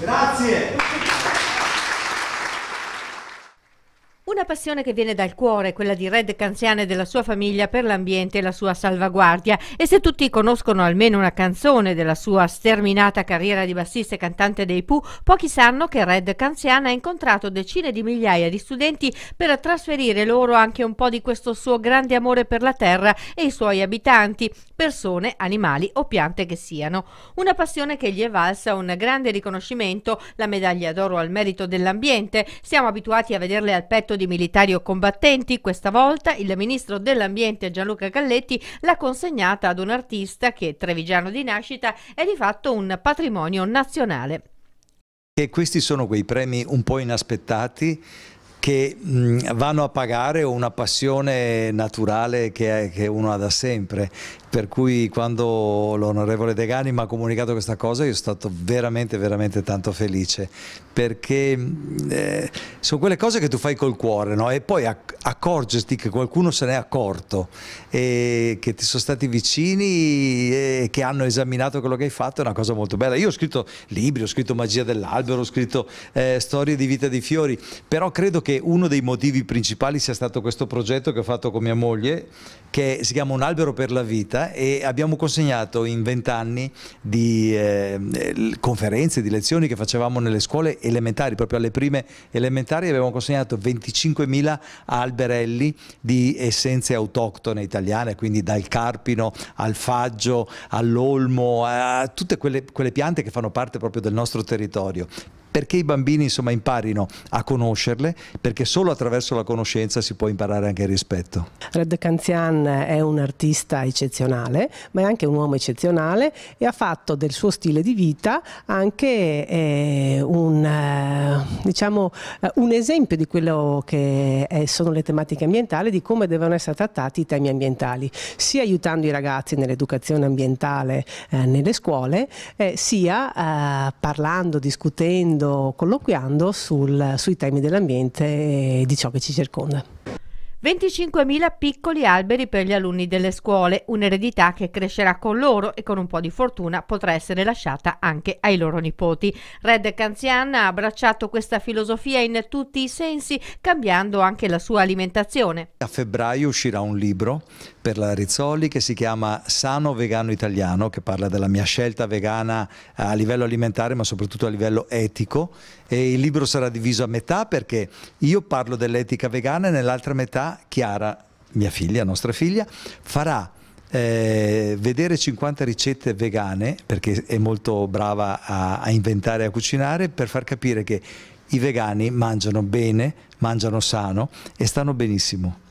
Grazie. una passione che viene dal cuore, quella di Red Canziane e della sua famiglia per l'ambiente e la sua salvaguardia. E se tutti conoscono almeno una canzone della sua sterminata carriera di bassista e cantante dei Pooh, pochi sanno che Red Canziane ha incontrato decine di migliaia di studenti per trasferire loro anche un po' di questo suo grande amore per la terra e i suoi abitanti, persone, animali o piante che siano. Una passione che gli è valsa un grande riconoscimento, la medaglia d'oro al merito dell'ambiente. Siamo abituati a vederle al petto di militari o combattenti, questa volta il ministro dell'ambiente Gianluca Galletti l'ha consegnata ad un artista che, trevigiano di nascita, è di fatto un patrimonio nazionale. E questi sono quei premi un po' inaspettati che mh, mm, vanno a pagare una passione naturale che, è, che, uno ha da sempre. Per cui quando l'onorevole De Gani mi ha comunicato questa cosa io sono stato veramente, veramente tanto felice perché mm, eh, sono quelle cose che tu fai col cuore no? e poi accorgerti che qualcuno se n'è accorto e che ti sono stati vicini e che hanno esaminato quello che hai fatto è una cosa molto bella. Io ho scritto libri, ho scritto Magia dell'albero, ho scritto eh, Storie di vita di fiori, però credo che che uno dei motivi principali sia stato questo progetto che ho fatto con mia moglie, che si chiama Un albero per la vita e abbiamo consegnato in vent'anni di eh, conferenze, di lezioni che facevamo nelle scuole elementari, proprio alle prime elementari abbiamo consegnato 25.000 alberelli di essenze autoctone italiane, quindi dal carpino al faggio, all'olmo, a tutte quelle, quelle piante che fanno parte proprio del nostro territorio perché i bambini insomma, imparino a conoscerle, perché solo attraverso la conoscenza si può imparare anche il rispetto. Red Canzian è un artista eccezionale, ma è anche un uomo eccezionale e ha fatto del suo stile di vita anche eh, un, eh, diciamo, eh, un, esempio di quello che eh, sono le tematiche ambientali, di come devono essere trattati i temi ambientali, sia aiutando i ragazzi nell'educazione ambientale eh, nelle scuole, sia parlando, discutendo, colloquiando sul, sui temi dell'ambiente e di ciò che ci circonda. 25.000 piccoli alberi per gli alunni delle scuole, un'eredità che crescerà con loro e con un po' di fortuna potrà essere lasciata anche ai loro nipoti. Red Canzian ha abbracciato questa filosofia in tutti i sensi, cambiando anche la sua alimentazione. A febbraio uscirà un libro per la Rizzoli che si chiama Sano Vegano Italiano, che parla della mia scelta vegana a livello alimentare ma soprattutto a livello etico e il libro sarà diviso a metà perché io parlo dell'etica vegana e nell'altra metà Chiara, mia figlia, nostra figlia, farà eh, vedere 50 ricette vegane, perché è molto brava a, a inventare e a cucinare, per far capire che i vegani mangiano bene, mangiano sano e stanno benissimo.